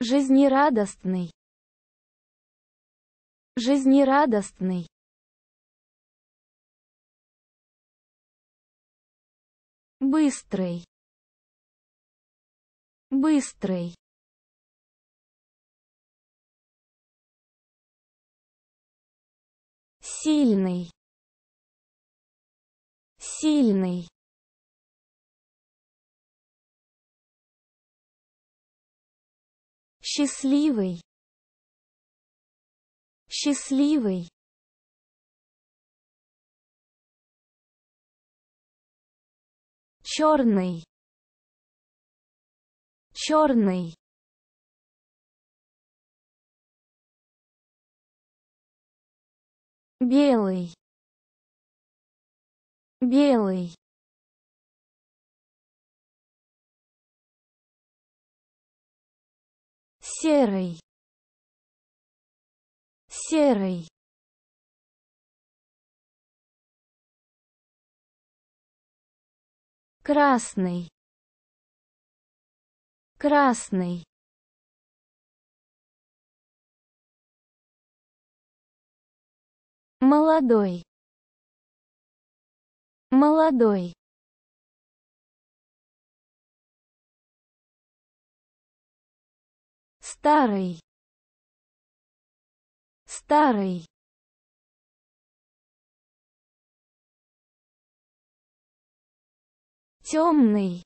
жизнерадостный жизнерадостный быстрый быстрый сильный сильный счастливый счастливый черный черный белый белый серый серый красный красный молодой молодой старый старый темный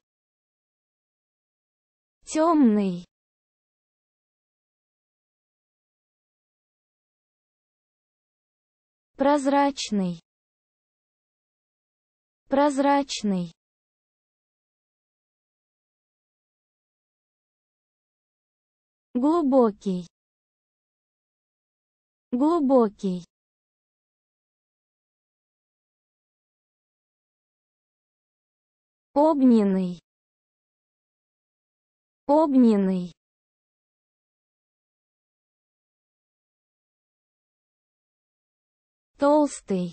темный прозрачный прозрачный глубокий глубокий огненный огненный толстый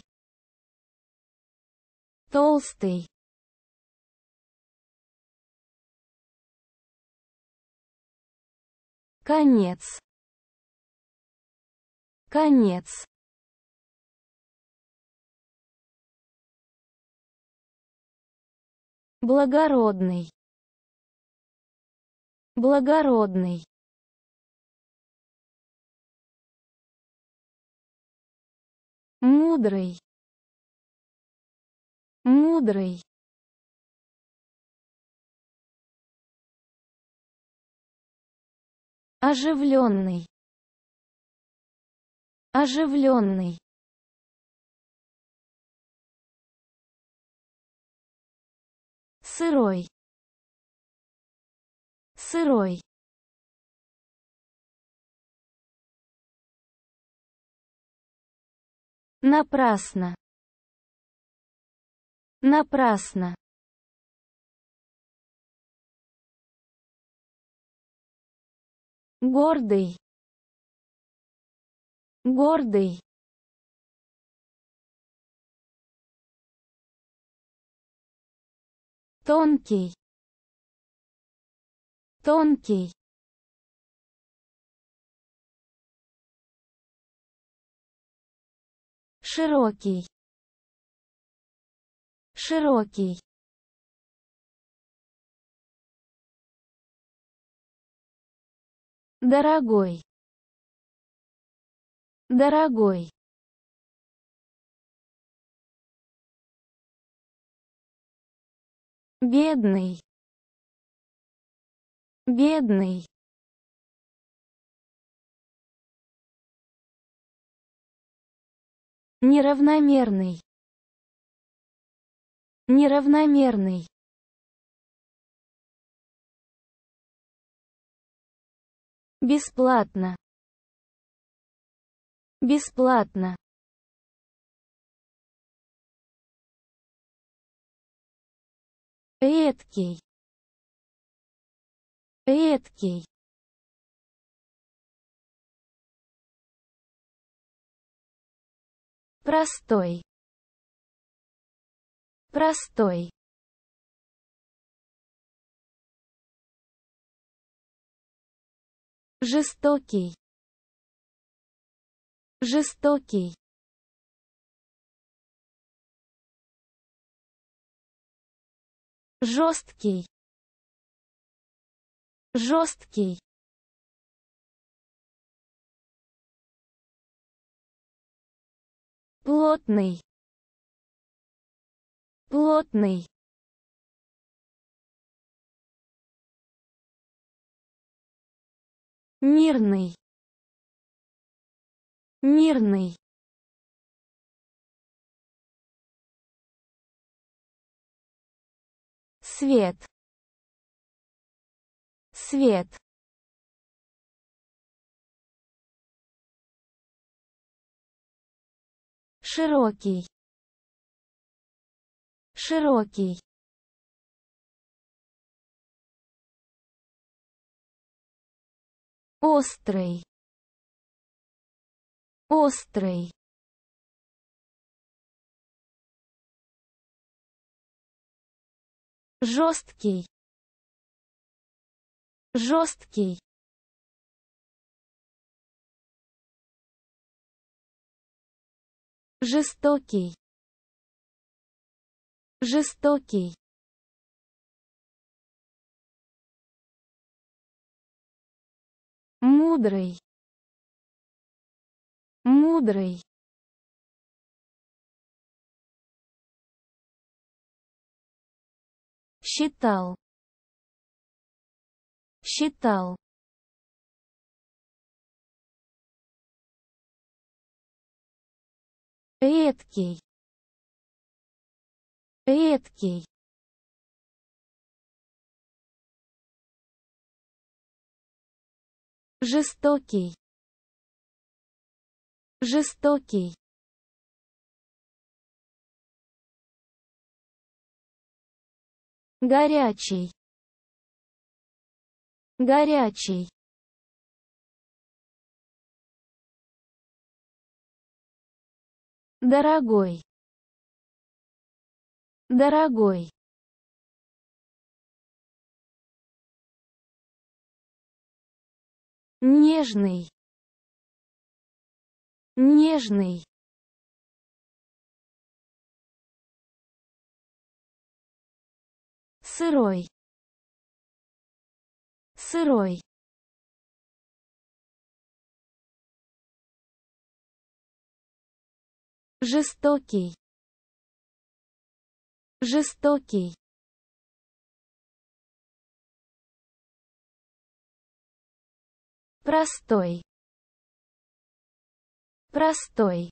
толстый Конец. Конец. Благородный. Благородный. Мудрый. Мудрый. оживленный оживленный сырой сырой напрасно напрасно гордый гордый тонкий тонкий широкий широкий Дорогой. Дорогой. Бедный. Бедный. Неравномерный. Неравномерный. бесплатно бесплатно редкий редкий простой простой жестокий жестокий жесткий жесткий плотный плотный мирный мирный свет свет широкий широкий острый острый жесткий жесткий жестокий жестокий мудрый мудрый считал считал редкий редкий жестокий жестокий горячий горячий дорогой дорогой нежный нежный сырой сырой жестокий жестокий простой простой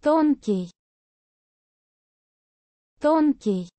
тонкий тонкий